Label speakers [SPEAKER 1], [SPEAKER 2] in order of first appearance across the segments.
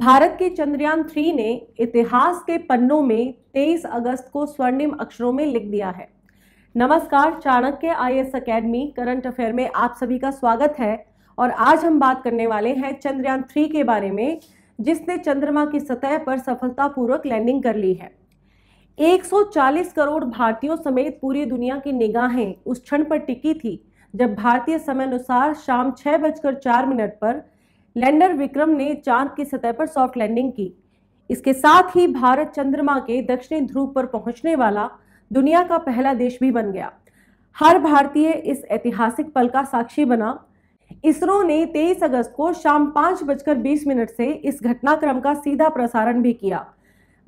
[SPEAKER 1] भारत के चंद्रयान थ्री ने इतिहास के पन्नों में 23 अगस्त को स्वर्णिम अक्षरों में लिख दिया है नमस्कार Chanakya I S academy current affair में आप सभी का स्वागत है और आज हम बात करने वाले हैं चंद्रयान थ्री के बारे में जिसने चंद्रमा की सतह पर सफलतापूर्वक लैंडिंग कर ली है 140 करोड़ भारतीयों समेत पूरी दुनिया की निगाहें उस क्षण पर टिकी थी जब भारतीय समय अनुसार शाम छह बजकर चार मिनट पर लैंडर विक्रम ने चांद की सतह पर सॉफ्ट लैंडिंग की इसके साथ ही भारत चंद्रमा के दक्षिणी ध्रुव पर पहुंचने वाला दुनिया का पहला देश भी बन गया हर भारतीय इस ऐतिहासिक पल का साक्षी बना इसरो ने 23 अगस्त को शाम पांच बजकर बीस मिनट से इस घटनाक्रम का सीधा प्रसारण भी किया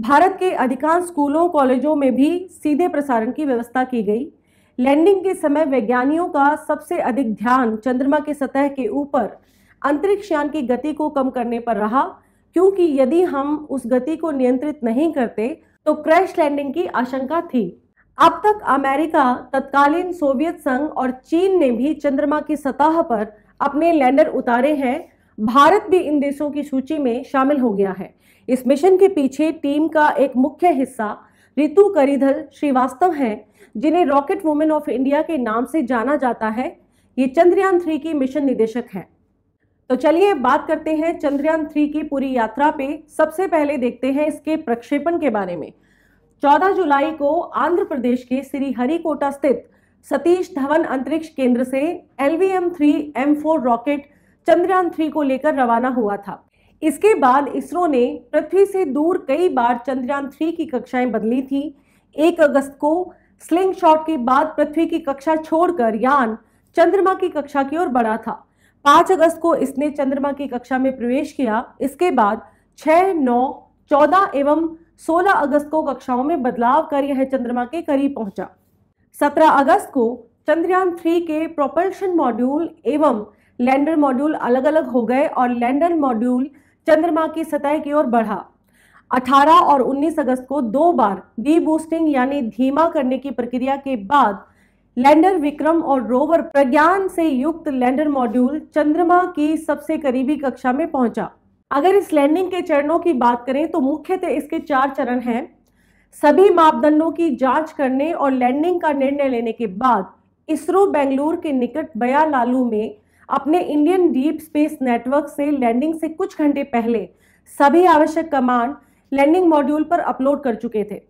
[SPEAKER 1] भारत के अधिकांश स्कूलों कॉलेजों में भी सीधे प्रसारण की व्यवस्था की गई लैंडिंग के समय वैज्ञानियों का सबसे अधिक ध्यान चंद्रमा के सतह के ऊपर अंतरिक्ष यान की गति को कम करने पर रहा क्योंकि यदि हम उस गति को नियंत्रित नहीं करते तो क्रैश लैंडिंग की आशंका थी अब तक अमेरिका तत्कालीन सोवियत संघ और चीन ने भी चंद्रमा की सतह पर अपने लैंडर उतारे हैं भारत भी इन देशों की सूची में शामिल हो गया है इस मिशन के पीछे टीम का एक मुख्य हिस्सा रितु करीधल श्रीवास्तव हैं जिन्हें रॉकेट वुमेन ऑफ इंडिया के नाम से जाना जाता है ये चंद्रयान थ्री की मिशन निदेशक हैं तो चलिए बात करते हैं चंद्रयान थ्री की पूरी यात्रा पे सबसे पहले देखते हैं इसके प्रक्षेपण के बारे में 14 जुलाई को आंध्र प्रदेश के श्रीहरिकोटा स्थित सतीश धवन अंतरिक्ष केंद्र से L V M three M four rocket Chandrayaan three को लेकर रवाना हुआ था इसके बाद इसरो ने पृथ्वी से दूर कई बार चंद्रयान थ्री की कक्षाएं बदली थी एक अगस्त को स्लिंग शॉट के बाद पृथ्वी की कक्षा छोड़कर यान चंद्रमा की कक्षा की ओर बढ़ा था पाँच अगस्त को इसने चंद्रमा की कक्षा में प्रवेश किया इसके बाद छह नौ चौदह एवं सोलह अगस्त को कक्षाओं में बदलाव कर यह चंद्रमा के करीब पहुंचा सत्रह अगस्त को चंद्रयान थ्री के प्रोपल्शन मॉड्यूल एवं लैंडर मॉड्यूल अलग अलग हो गए और लैंडर मॉड्यूल चंद्रमा की सतह की ओर बढ़ा 18 और 19 अगस्त को दो बार डी बूस्टिंग यानी धीमा करने की प्रक्रिया के बाद लैंडर विक्रम और रोवर प्रज्ञान से युक्त लैंडर मॉड्यूल चंद्रमा की सबसे करीबी कक्षा में पहुंचा अगर इस लैंडिंग के चरणों की बात करें तो मुख्यतः इसके चार चरण हैं सभी मापदंडों की जांच करने और लैंडिंग का निर्णय लेने के बाद इसरो बेंगलुरु के निकट बया लालू में अपने इंडियन डीप स्पेस नेटवर्क से लैंडिंग से कुछ घंटे पहले सभी आवश्यक कमांड लैंडिंग मॉड्यूल पर अपलोड कर चुके थे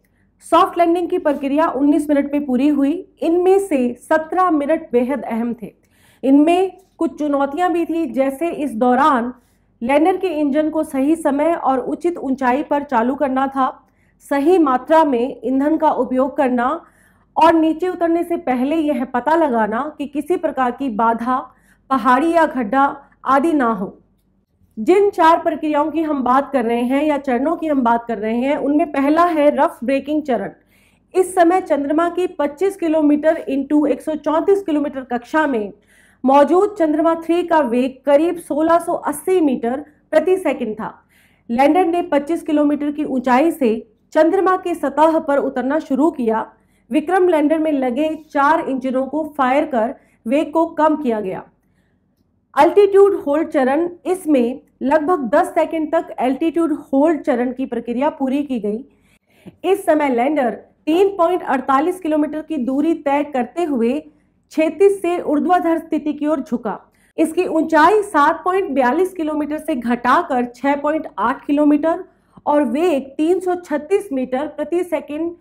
[SPEAKER 1] सॉफ्ट लैंडिंग की प्रक्रिया 19 मिनट में पूरी हुई इनमें से 17 मिनट बेहद अहम थे इनमें कुछ चुनौतियां भी थी जैसे इस दौरान लैंडर के इंजन को सही समय और उचित ऊंचाई पर चालू करना था सही मात्रा में ईंधन का उपयोग करना और नीचे उतरने से पहले यह पता लगाना कि किसी प्रकार की बाधा पहाड़ी या खड्ढा आदि ना हो जिन चार प्रक्रियाओं की हम बात कर रहे हैं या चरणों की हम बात कर रहे हैं उनमें पहला है रफ ब्रेकिंग चरण इस समय चंद्रमा की 25 किलोमीटर इंटू 134 किलोमीटर कक्षा में मौजूद चंद्रमा थ्री का वेग करीब 1680 मीटर प्रति सेकंड था लैंडर ने 25 किलोमीटर की ऊंचाई से चंद्रमा की सतह पर उतरना शुरू किया विक्रम लैंडर में लगे चार इंजनों को फायर कर वेग को कम किया गया अल्टीट्यूड होल्ड चरण इसमें लगभग 10 सेकंड तक अल्टीट्यूड होल्ड चरण की प्रक्रिया पूरी की गई इस समय लैंडर 3.48 किलोमीटर की दूरी तय करते हुए 36 से ऊर्ध्वाधर स्थिति की ओर झुका इसकी ऊंचाई 7.42 किलोमीटर से घटाकर 6.8 किलोमीटर और वेग 336 मीटर प्रति सेकंड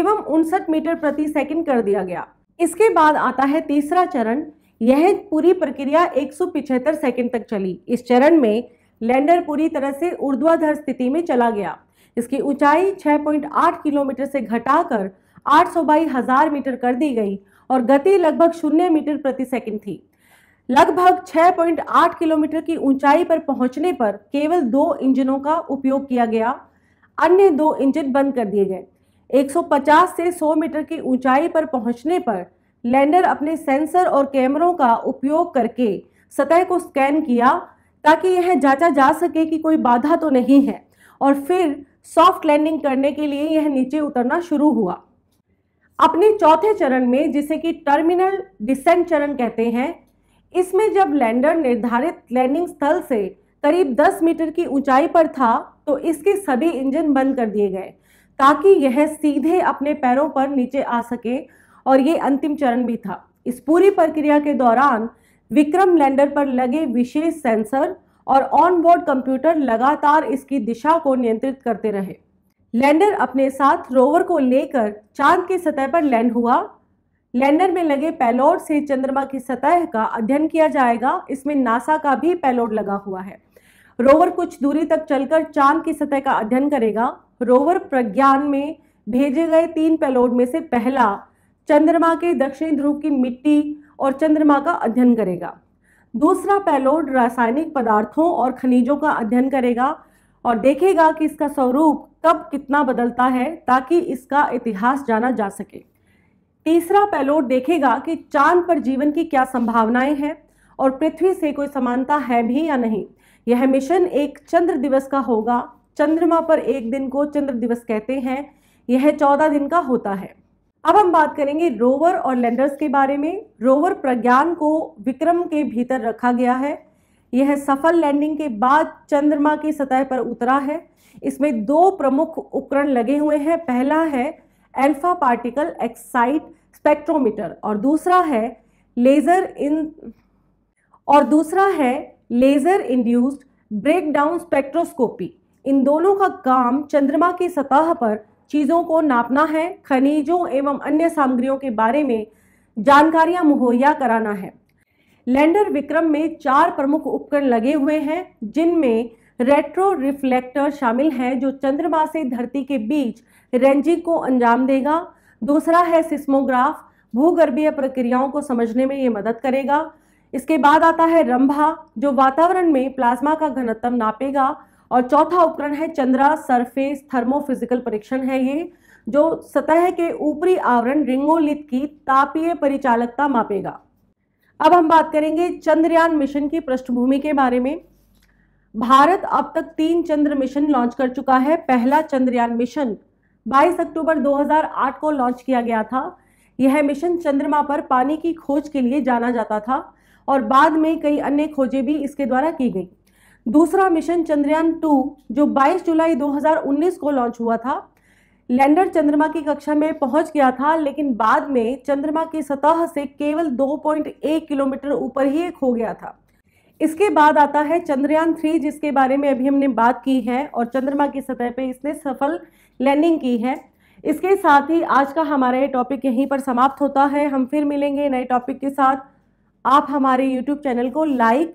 [SPEAKER 1] एवं उनसठ मीटर प्रति सेकंड कर दिया गया इसके बाद आता है तीसरा चरण यह पूरी प्रक्रिया एक सेकंड तक चली इस चरण में लैंडर पूरी तरह से ऊर्ध्वाधर स्थिति में चला गया इसकी ऊंचाई 6.8 किलोमीटर से घटाकर आठ बाई हजार मीटर कर दी गई और गति लगभग शून्य मीटर प्रति सेकंड थी लगभग 6.8 किलोमीटर की ऊंचाई पर पहुंचने पर केवल दो इंजनों का उपयोग किया गया अन्य दो इंजन बंद कर दिए गए 150 से 100 मीटर की ऊंचाई पर पहुंचने पर लैंडर अपने सेंसर और कैमरों का उपयोग करके सतह को स्कैन किया ताकि यह जांचा जा सके कि कोई बाधा तो नहीं है और फिर सॉफ्ट लैंडिंग करने के लिए यह नीचे उतरना शुरू हुआ अपने चौथे चरण में जिसे कि टर्मिनल डिसेंट चरण कहते हैं इसमें जब लैंडर निर्धारित लैंडिंग स्थल से करीब 10 मीटर की ऊंचाई पर था तो इसके सभी इंजन बंद कर दिए गए ताकि यह सीधे अपने पैरों पर नीचे आ सके और ये अंतिम चरण भी था इस पूरी प्रक्रिया के दौरान विक्रम लैंडर पर लगे विशेष सेंसर और ऑनबोर्ड कंप्यूटर लगातार इसकी दिशा को नियंत्रित करते रहे लैंडर अपने साथ रोवर को लेकर चांद की सतह पर लैंड हुआ लैंडर में लगे पैलोड से चंद्रमा की सतह का अध्ययन किया जाएगा इसमें नासा का भी पेलोड लगा हुआ है रोवर कुछ दूरी तक चलकर चांद की सतह का अध्ययन करेगा रोवर प्रज्ञान में भेजे गए तीन पेलोड में से पहला चंद्रमा के दक्षिणी ध्रुव की मिट्टी और चंद्रमा का अध्ययन करेगा दूसरा पैलोड रासायनिक पदार्थों और खनिजों का अध्ययन करेगा और देखेगा कि इसका स्वरूप कब कितना बदलता है ताकि इसका इतिहास जाना जा सके तीसरा पैलोड देखेगा कि चांद पर जीवन की क्या संभावनाएं हैं और पृथ्वी से कोई समानता है भी या नहीं यह मिशन एक चंद्र दिवस का होगा चंद्रमा पर एक दिन को चंद्र दिवस कहते हैं यह चौदह दिन का होता है अब हम बात करेंगे रोवर और लैंडर्स के बारे में रोवर प्रज्ञान को विक्रम के भीतर रखा गया है यह सफल लैंडिंग के बाद चंद्रमा की सतह पर उतरा है इसमें दो प्रमुख उपकरण लगे हुए हैं पहला है अल्फा पार्टिकल एक्साइट स्पेक्ट्रोमीटर और दूसरा है लेज़र इन और दूसरा है लेज़र इंड्यूस्ड ब्रेकडाउन स्पेक्ट्रोस्कोपी इन दोनों का काम चंद्रमा की सतह पर चीज़ों को नापना है खनिजों एवं अन्य सामग्रियों के बारे में जानकारियां मुहैया कराना है लैंडर विक्रम में चार प्रमुख उपकरण लगे हुए हैं जिनमें रेट्रो रिफ्लेक्टर शामिल हैं जो चंद्रमा से धरती के बीच रेंजिंग को अंजाम देगा दूसरा है सिस्मोग्राफ भूगर्भीय प्रक्रियाओं को समझने में ये मदद करेगा इसके बाद आता है रंभा जो वातावरण में प्लाज्मा का घनत्व नापेगा और चौथा उपकरण है चंद्रा सरफेस थर्मोफिजिकल परीक्षण है ये जो सतह के ऊपरी आवरण रिंगोलित की तापीय परिचालकता मापेगा अब हम बात करेंगे चंद्रयान मिशन की पृष्ठभूमि के बारे में भारत अब तक तीन चंद्र मिशन लॉन्च कर चुका है पहला चंद्रयान मिशन 22 अक्टूबर 2008 को लॉन्च किया गया था यह मिशन चंद्रमा पर पानी की खोज के लिए जाना जाता था और बाद में कई अन्य खोजें भी इसके द्वारा की गई दूसरा मिशन चंद्रयान टू जो 22 जुलाई 2019 को लॉन्च हुआ था लैंडर चंद्रमा की कक्षा में पहुंच गया था लेकिन बाद में चंद्रमा की सतह से केवल 2.1 किलोमीटर ऊपर ही एक हो गया था इसके बाद आता है चंद्रयान थ्री जिसके बारे में अभी हमने बात की है और चंद्रमा की सतह पर इसने सफल लैंडिंग की है इसके साथ ही आज का हमारा ये टॉपिक यहीं पर समाप्त होता है हम फिर मिलेंगे नए टॉपिक के साथ आप हमारे यूट्यूब चैनल को लाइक